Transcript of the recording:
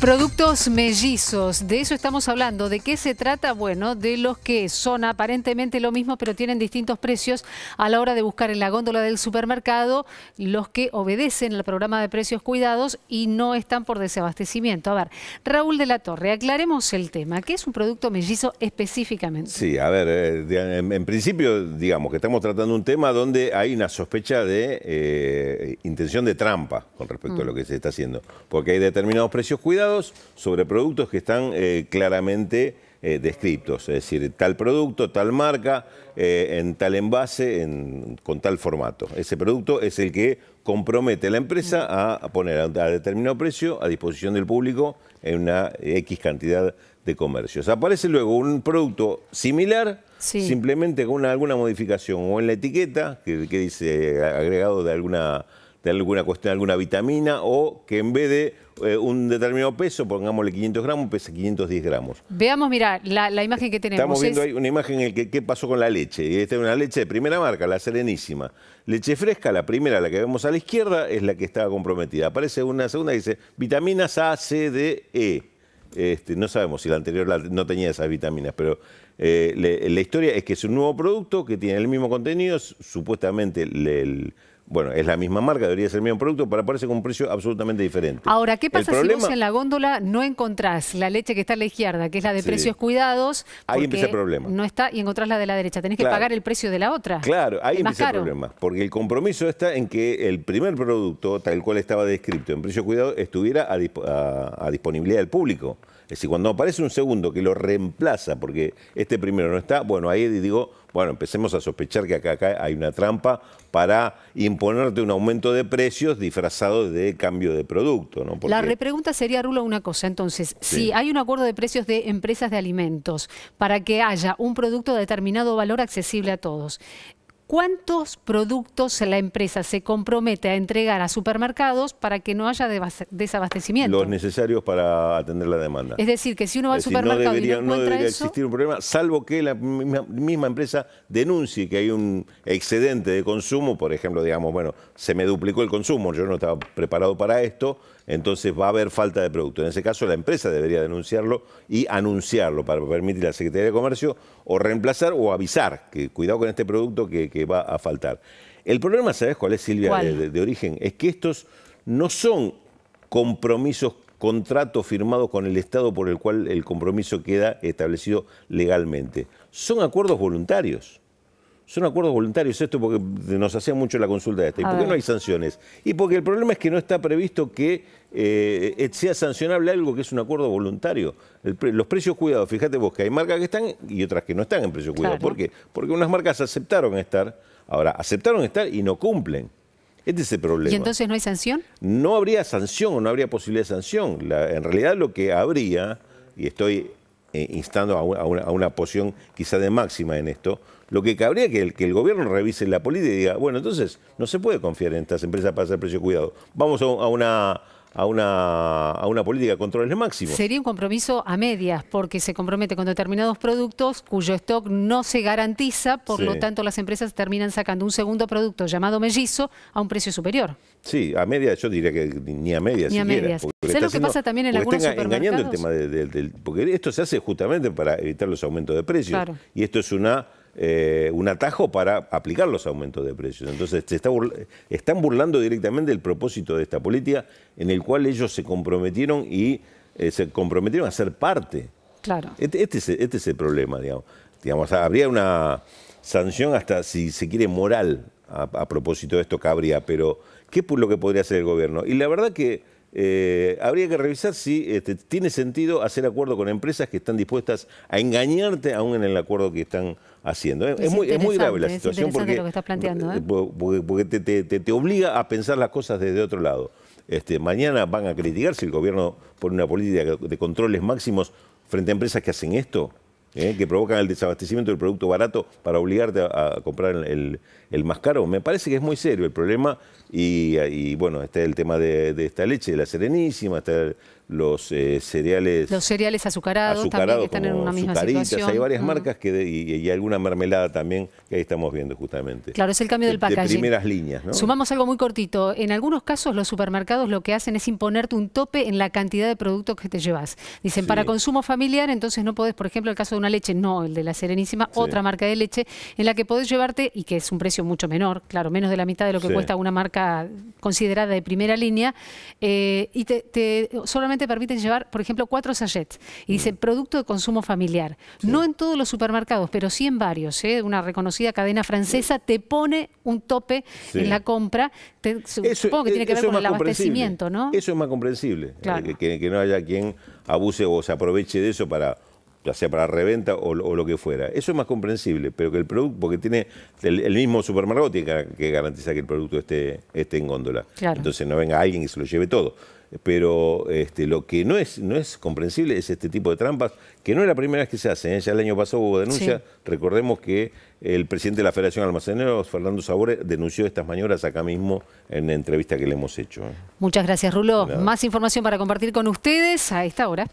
Productos mellizos, de eso estamos hablando. ¿De qué se trata? Bueno, de los que son aparentemente lo mismo, pero tienen distintos precios a la hora de buscar en la góndola del supermercado los que obedecen al programa de precios cuidados y no están por desabastecimiento. A ver, Raúl de la Torre, aclaremos el tema. ¿Qué es un producto mellizo específicamente? Sí, a ver, eh, en, principio, digamos que estamos tratando un tema donde hay una sospecha de eh, intención de trampa con respecto a mm. lo que se está haciendo, porque hay determinados precios cuidados sobre productos que están eh, claramente eh, descritos, es decir, tal producto, tal marca, eh, en tal envase, con tal formato. Ese producto es el que compromete a la empresa a, poner a, determinado precio a disposición del público en una X cantidad de comercios. Aparece luego un producto similar, simplemente con alguna modificación o en la etiqueta, que dice agregado de alguna alguna cuestión, alguna vitamina, o que en vez de eh, un determinado peso, pongámosle 500 gramos, pesa 510 gramos. Veamos, mira, la, imagen que tenemos. Estamos viendo ahí una imagen en la que qué pasó con la leche. Esta es una leche de primera marca, la Serenísima. Leche fresca, la primera, la que vemos a la izquierda, es la que estaba comprometida. Aparece una segunda que dice vitaminas A, C, D, E. Este, no sabemos si la anterior no tenía esas vitaminas, pero eh, la historia es que es un nuevo producto que tiene el mismo contenido, supuestamente el bueno, es la misma marca, debería ser el mismo producto, pero aparece con un precio absolutamente diferente. Ahora, ¿qué pasa si vos en la góndola no encontrás la leche que está a la izquierda, que es la de precios cuidados? Ahí empieza el problema. No está y encontrás la de la derecha. Tenés que pagar el precio de la otra. Claro, ahí empieza el problema. Porque el compromiso está en que el primer producto, tal cual estaba descrito en Precios Cuidados, estuviera a disponibilidad del público. Es decir, cuando aparece un segundo que lo reemplaza porque este primero no está, bueno, ahí digo, bueno, empecemos a sospechar que acá, acá hay una trampa para imponerte un aumento de precios disfrazado de cambio de producto. La repregunta sería, Rulo, una cosa. Entonces, si hay un acuerdo de precios de empresas de alimentos para que haya un producto de determinado valor accesible a todos, ¿Cuántos productos la empresa se compromete a entregar a supermercados para que no haya desabastecimiento? Los necesarios para atender la demanda. Es decir, que si uno va al supermercado no debería, no, debería existir un problema, salvo que la misma, misma, empresa denuncie que hay un excedente de consumo, por ejemplo, digamos, bueno, se me duplicó el consumo, yo no estaba preparado para esto, entonces va a haber falta de producto. En ese caso, la empresa debería denunciarlo y anunciarlo para permitir a la Secretaría de Comercio o reemplazar o avisar que cuidado con este producto que, va a faltar. El problema, ¿sabes cuál es, Silvia, De, de origen? Es que estos no son compromisos contratos firmados con el Estado por el cual el compromiso queda establecido legalmente. Son acuerdos voluntarios. Son acuerdos voluntarios esto porque nos hacía mucho la consulta esta. ¿Y por qué no hay sanciones? Y porque el problema es que no está previsto que eh, eh, sea sancionable algo que es un acuerdo voluntario. los precios cuidados, fíjate vos que hay marcas que están y otras que no están en precios cuidados. ¿Por qué? Porque unas marcas aceptaron estar, ahora aceptaron estar y no cumplen. Este es el problema. ¿Y entonces no hay sanción? No habría sanción o no habría posibilidad de sanción. en realidad lo que habría, y estoy eh, instando a, una, a, posición quizá de máxima en esto, lo que cabría es que el, que el gobierno revise la política y diga, bueno, entonces no se puede confiar en estas empresas para hacer precio cuidado. Vamos a una a una, a una política de controles máximos. Sería un compromiso a medias, porque se compromete con determinados productos cuyo stock no se garantiza, por lo tanto las empresas terminan sacando un segundo producto llamado mellizo a un precio superior. Sí, a medias, yo diría que ni a medias. Ni a medias. ¿Sabes lo que pasa también en algunas supermercados? porque esto se hace justamente para evitar los aumentos de precios. Y esto es una eh, un atajo para aplicar los aumentos de precios. Entonces, están burlando directamente el propósito de esta política en el cual ellos se comprometieron y eh, se comprometieron a ser parte. Claro. Este, este, este es, el problema, digamos. digamos. Habría una sanción hasta, si se quiere, moral a, propósito de esto cabría, pero ¿qué es lo que podría hacer el gobierno? Y la verdad que eh, habría que revisar si este, tiene sentido hacer acuerdo con empresas que están dispuestas a engañarte aún en el acuerdo que están haciendo. ¿eh? Es, muy, grave la situación porque, lo planteando, ¿eh? porque, te, obliga a pensar las cosas desde otro lado. Este, mañana van a criticar si el gobierno pone una política de controles máximos frente a empresas que hacen esto. ¿eh? que provocan el desabastecimiento del producto barato para obligarte a, comprar el, el, más caro. Me parece que es muy serio el problema y, bueno, está el tema de, esta leche, de la Serenísima, está los eh, cereales... Los cereales azucarados, también están en una misma situación. Hay varias ah. marcas que y, alguna mermelada también que ahí estamos viendo justamente. Claro, es el cambio del packaging. De primeras líneas. ¿no? Sumamos algo muy cortito. En algunos casos los supermercados lo que hacen es imponerte un tope en la cantidad de productos que te llevas. Dicen, para consumo familiar, entonces no podés, por ejemplo, el caso de una leche, no, el de la Serenísima, otra marca de leche, en la que podés llevarte, y que es un precio mucho menor, claro, menos de la mitad de lo que cuesta una marca considerada de primera línea, eh, y te solamente te permiten llevar, por ejemplo, cuatro sachets. Y dice mm. producto de consumo familiar. No en todos los supermercados, pero sí en varios. ¿eh? Una reconocida cadena francesa te pone un tope en la compra. supongo que e-, tiene que ver con el abastecimiento, ¿no? Eso es más comprensible. Eh, que no haya quien abuse o se aproveche de eso para ya sea para reventa o, lo que fuera. Eso es más comprensible, pero que el producto, porque tiene el, mismo supermercado tiene que garantizar que el producto esté, esté en góndola. Entonces no venga alguien y se lo lleve todo. Pero este, lo que no es, no es comprensible es este tipo de trampas, que no es la primera vez que se hacen. ¿eh? Ya el año pasado hubo denuncia. Recordemos que el presidente de la Federación de Almaceneros, Fernando Sabore, denunció estas maniobras acá mismo en la entrevista que le hemos hecho. ¿eh? Muchas gracias, Rulo. Más información para compartir con ustedes a esta hora.